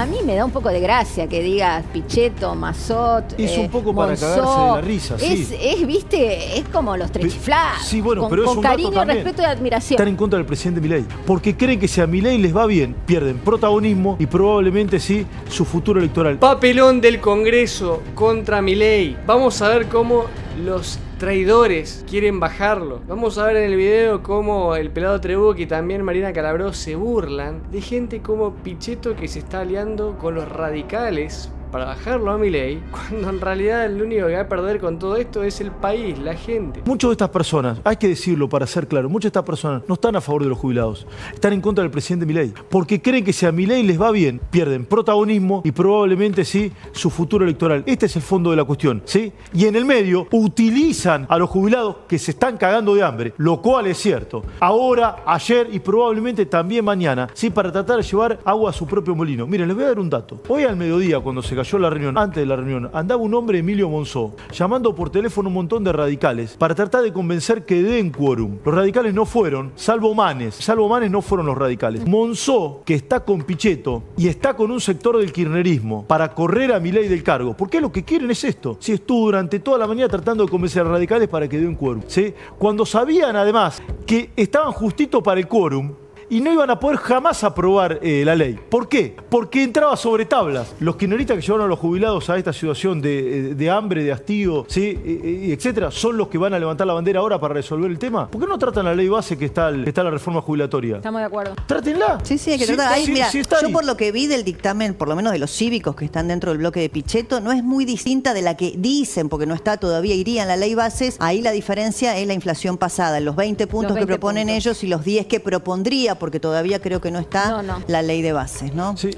A mí me da un poco de gracia que digas Pichetto, Mazot. Es un eh, poco para cagarse de la risa, Es, viste, es como los tres Sí, bueno, pero es un cariño, respeto y admiración. Están en contra del presidente Milei. Porque creen que si a Milei les va bien, pierden protagonismo y probablemente sí su futuro electoral. Papelón del Congreso contra Milei. Vamos a ver cómo los traidores quieren bajarlo. Vamos a ver en el video cómo el pelado Trebuk y también Marina Calabró se burlan de gente como Pichetto que se está aliando con los radicales para bajarlo a mi cuando en realidad el único que va a perder con todo esto es el país, la gente. Muchas de estas personas, hay que decirlo para ser claro, muchas de estas personas no están a favor de los jubilados, están en contra del presidente Milei, porque creen que si a Milei les va bien, pierden protagonismo y probablemente sí su futuro electoral. Este es el fondo de la cuestión, ¿sí? Y en el medio utilizan a los jubilados que se están cagando de hambre, lo cual es cierto. Ahora, ayer y probablemente también mañana, sí, para tratar de llevar agua a su propio molino. Miren, les voy a dar un dato. Hoy al mediodía cuando se cayó la reunión, antes de la reunión, andaba un hombre, Emilio Monzó, llamando por teléfono un montón de radicales para tratar de convencer que den quórum. Los radicales no fueron, salvo Manes. Salvo Manes no fueron los radicales. Monzó, que está con Pichetto y está con un sector del kirchnerismo para correr a mi ley del cargo. ¿Por qué lo que quieren es esto. Si estuvo durante toda la mañana tratando de convencer a radicales para que den quórum. ¿sí? Cuando sabían además que estaban justito para el quórum, y no iban a poder jamás aprobar eh, la ley. ¿Por qué? Porque entraba sobre tablas. Los kirchneristas que llevaron a los jubilados a esta situación de, eh, hambre, de hastío, ¿sí? Eh, etcétera, son los que van a levantar la bandera ahora para resolver el tema. ¿Por qué no tratan la ley base que está, está la reforma jubilatoria? Estamos de acuerdo. Trátenla. Sí, sí, hay que tratarla. Ahí, yo por lo que vi del dictamen, por lo menos de los cívicos que están dentro del bloque de Pichetto, no es muy distinta de la que dicen, porque no está todavía, iría en la ley bases. Ahí la diferencia es la inflación pasada, los 20 puntos que proponen ellos y los 10 que propondría porque todavía creo que no está la ley de bases, ¿no? Sí.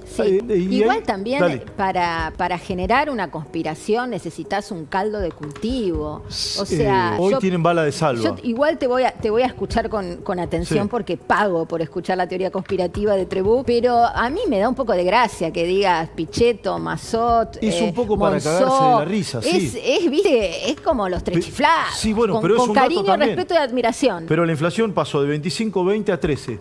Igual también para, para generar una conspiración necesitas un caldo de cultivo. O sea, eh, hoy tienen bala de salva. igual te voy a, te voy a escuchar con, atención porque pago por escuchar la teoría conspirativa de Trebú, pero a mí me da un poco de gracia que digas Pichetto, Mazot. Es un eh, poco para cagarse de la risa, sí. Es, es, como los tres chiflados. Sí, bueno, con, pero es un cariño, respeto y admiración. Pero la inflación pasó de 25, 20 a 13.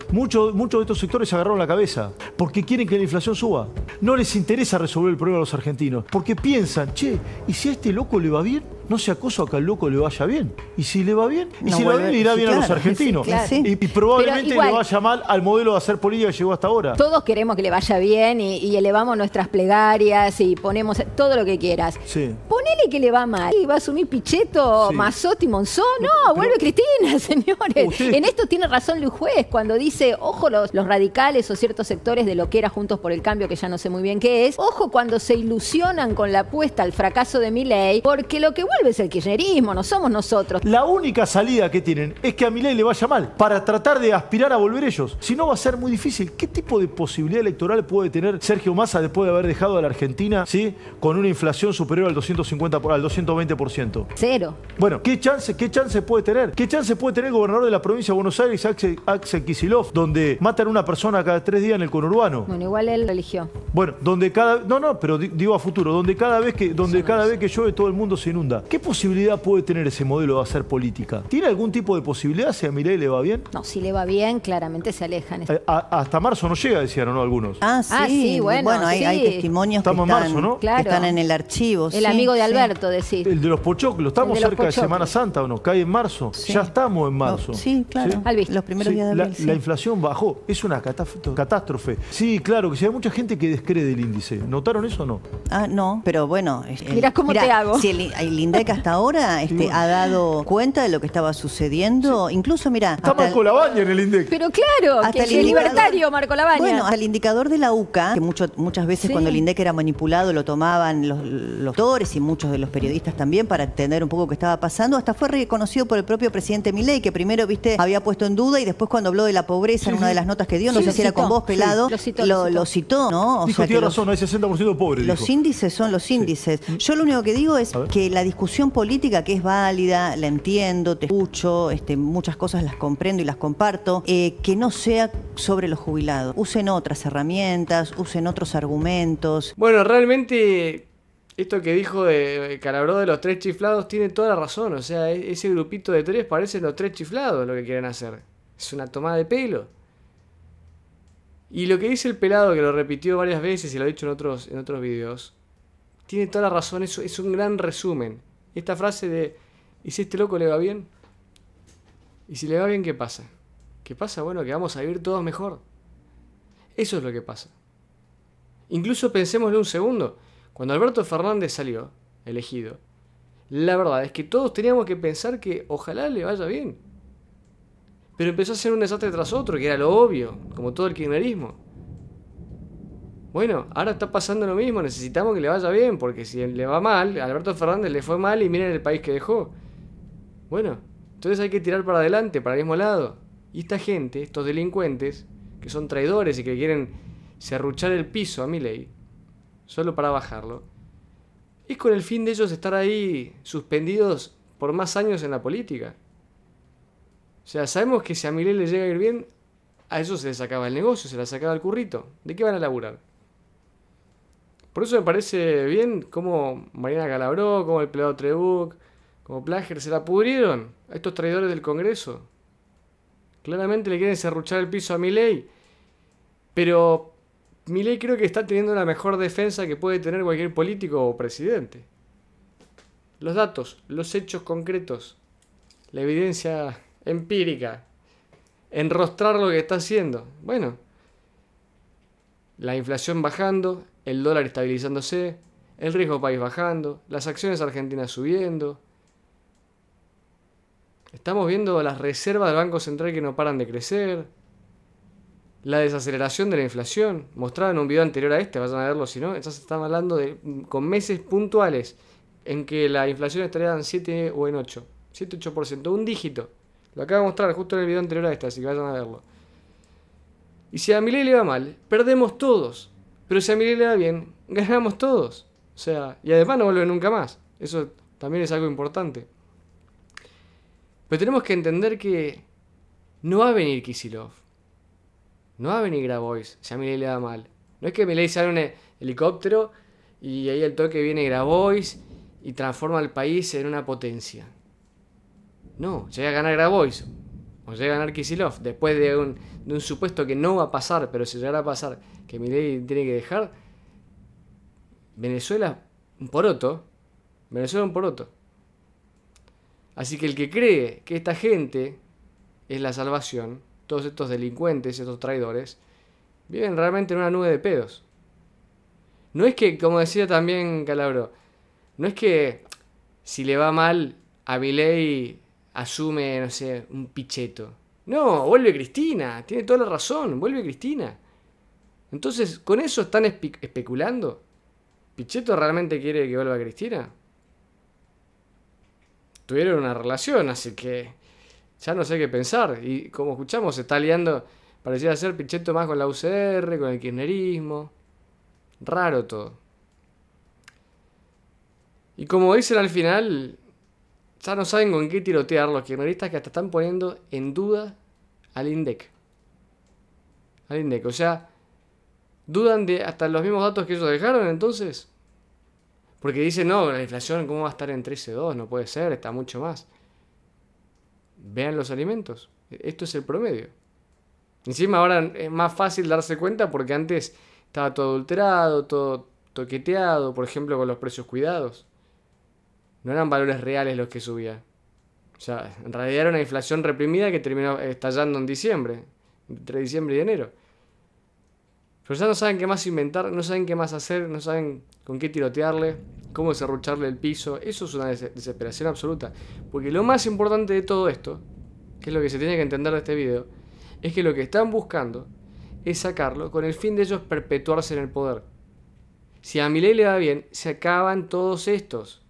Muchos de estos sectores agarraron la cabeza porque quieren que la inflación suba. No les interesa resolver el problema a los argentinos porque piensan, che, ¿y si a este loco le va bien? no se acoso a que al loco le vaya bien. Y si le va bien, y si le va bien, irá bien a los argentinos. y, probablemente le vaya mal al modelo de hacer política que llegó hasta ahora. Todos queremos que le vaya bien y, elevamos nuestras plegarias y ponemos todo lo que quieras. Ponele que le va mal. Y va a asumir Pichetto, Mazotti, Monzón. No, vuelve Cristina, señores. En esto tiene razón Luis Juez cuando dice, ojo los, radicales o ciertos sectores de lo que era Juntos por el Cambio, que ya no sé muy bien qué es. Ojo cuando se ilusionan con la apuesta al fracaso de mi ley, porque lo que es el kirchnerismo, no somos nosotros. La única salida que tienen es que a Milei le vaya mal, para tratar de aspirar a volver ellos. Si no, va a ser muy difícil. ¿Qué tipo de posibilidad electoral puede tener Sergio Massa después de haber dejado a la Argentina ¿sí? con una inflación superior al 250 al 220%? Cero. Bueno, ¿qué chance, ¿qué chance puede tener? ¿Qué chance puede tener el gobernador de la provincia de Buenos Aires, Axel, Axel donde matan una persona cada tres días en el conurbano? Bueno, igual él eligió. Bueno, donde cada... No, no, pero digo a futuro, donde cada vez que, donde cada vez que llueve todo el mundo se inunda. ¿Qué posibilidad puede tener ese modelo de hacer política? ¿Tiene algún tipo de posibilidad si a Mireille le va bien? No, si le va bien, claramente se alejan. Eh, hasta marzo no llega, decían, Algunos. Ah, ah sí, bueno. hay, testimonios que, están, en marzo, ¿no? claro. están en el archivo. El amigo de Alberto, decís. El de los pochoclos. Estamos cerca de Semana Santa, ¿o no? Cae en marzo. Ya estamos en marzo. Oh, sí, claro. Los primeros días de abril, la, inflación bajó. Es una catástrofe. Sí, claro, que si hay mucha gente que descrede el índice. ¿Notaron eso o no? Ah, no, pero bueno. Mirá eh, cómo te hago. Si el, Indec hasta ahora este, ha dado cuenta de lo que estaba sucediendo. Incluso, mira. Está Marco Labaña en el Indec. Pero claro, que el, libertario Marco Labaña. Bueno, al indicador de la UCA, que muchas veces cuando el INDEC era manipulado lo tomaban los, los doctores y muchos de los periodistas también para entender un poco qué estaba pasando, hasta fue reconocido por el propio presidente Milei, que primero, viste, había puesto en duda y después cuando habló de la pobreza en una de las notas que dio, no sé si era con vos pelado, lo, citó, ¿no? dijo, tiene razón, hay 60% pobre. Los índices son los índices. Yo lo único que digo es que la discusión discusión política que es válida, la entiendo, te escucho, este, muchas cosas las comprendo y las comparto, eh, que no sea sobre los jubilados. Usen otras herramientas, usen otros argumentos. Bueno, realmente esto que dijo de Calabró de los tres chiflados tiene toda la razón. O sea, e, ese grupito de tres parece los tres chiflados lo que quieren hacer. Es una tomada de pelo. Y lo que dice el pelado, que lo repitió varias veces y lo ha dicho en otros, en otros videos, tiene toda la razón. es un gran resumen. Esta frase de, ¿y si este loco le va bien? ¿Y si le va bien, qué pasa? ¿Qué pasa? Bueno, que vamos a vivir todos mejor. Eso es lo que pasa. Incluso pensémoslo un segundo. Cuando Alberto Fernández salió elegido, la verdad es que todos teníamos que pensar que ojalá le vaya bien. Pero empezó a ser un desastre tras otro, que era lo obvio, como todo el kirchnerismo. Bueno, ahora está pasando lo mismo, necesitamos que le vaya bien, porque si le va mal, Alberto Fernández le fue mal y miren el país que dejó. Bueno, entonces hay que tirar para adelante, para el mismo lado. Y esta gente, estos delincuentes, que son traidores y que quieren serruchar el piso a mi solo para bajarlo, es con el fin de ellos estar ahí suspendidos por más años en la política. O sea, sabemos que si a Milei le llega a ir bien, a ellos se les acaba el negocio, se les acaba el currito. ¿De qué van a laburar? Por eso me parece bien cómo Marina Calabró, como el pelado Trebuk, como Plager se la pudrieron a estos traidores del Congreso. Claramente le quieren serruchar el piso a Milei, pero Milei creo que está teniendo la mejor defensa que puede tener cualquier político o presidente. Los datos, los hechos concretos, la evidencia empírica, enrostrar lo que está haciendo. Bueno, la inflación bajando, el dólar estabilizándose, el riesgo país bajando, las acciones argentinas subiendo. Estamos viendo las reservas del Banco Central que no paran de crecer. La desaceleración de la inflación, mostrada en un video anterior a este, vayan a verlo si no. Entonces estamos hablando de con meses puntuales en que la inflación estaría en 7 o en 8. 7-8%, un dígito. Lo acabo de mostrar justo en el video anterior a este, así que vayan a verlo. Y si a Milei le va mal, perdemos todos. Pero si a le va bien, ganamos todos. O sea, y además no vuelve nunca más. Eso también es algo importante. Pero tenemos que entender que no va a venir Kisilov. No va a venir Grabois si a Milei le va mal. No es que Milei sale un helicóptero y ahí al toque viene Grabois y transforma al país en una potencia. No, llega a ganar Grabois, o llega a ganar después de un, supuesto que no va a pasar, pero si llegara a pasar, que Milei tiene que dejar, Venezuela un poroto, Venezuela un poroto. Así que el que cree que esta gente es la salvación, todos estos delincuentes, estos traidores, viven realmente en una nube de pedos. No es que, como decía también Calabro, no es que si le va mal a Milei asume, no sé, un picheto. No, vuelve Cristina, tiene toda la razón, vuelve Cristina. Entonces, ¿con eso están especulando? ¿Picheto realmente quiere que vuelva Cristina? Tuvieron una relación, así que ya no sé qué pensar. Y como escuchamos, se está liando, parecía ser Pichetto más con la UCR, con el kirchnerismo. Raro todo. Y como dicen al final, ya no saben con qué tirotear los kirchneristas que hasta están poniendo en duda al INDEC. Al INDEC, o sea, dudan de hasta los mismos datos que ellos dejaron entonces. Porque dicen, no, la inflación, ¿cómo va a estar en 13.2? No puede ser, está mucho más. Vean los alimentos. E-, esto es el promedio. Encima ahora es más fácil darse cuenta porque antes estaba todo adulterado, todo toqueteado, por ejemplo, con los precios cuidados no eran valores reales los que subía. O sea, en realidad era una inflación reprimida que terminó eh, estallando en diciembre, entre diciembre y enero. Pero ya no saben qué más inventar, no saben qué más hacer, no saben con qué tirotearle, cómo cerrucharle el piso. Eso es una desesperación absoluta. Porque lo más importante de todo esto, que es lo que se tiene que entender de este video, es que lo que están buscando es sacarlo con el fin de ellos perpetuarse en el poder. Si a Milei le va bien, se acaban todos estos.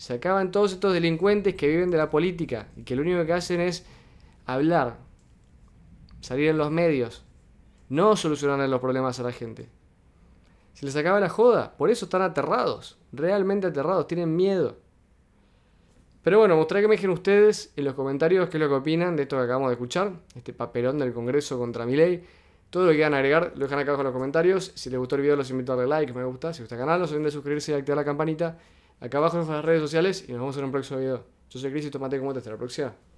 Se acaban todos estos delincuentes que viven de la política y que lo único que hacen es hablar, salir en los medios, no solucionar los problemas a la gente. Se les acaba la joda, por eso están aterrados, realmente aterrados, tienen miedo. Pero bueno, mostraré que me dejen ustedes en los comentarios qué es lo que opinan de esto que acabamos de escuchar, este papelón del Congreso contra mi ley. Todo lo que quieran agregar lo dejan acá abajo en los comentarios. Si les gustó el video los invito a darle like, me gusta. Si gusta el canal, no olviden de suscribirse y activar la campanita acá abajo en nuestras redes sociales y nos vemos en un próximo video. Yo soy Cris y tomate como te hasta la próxima.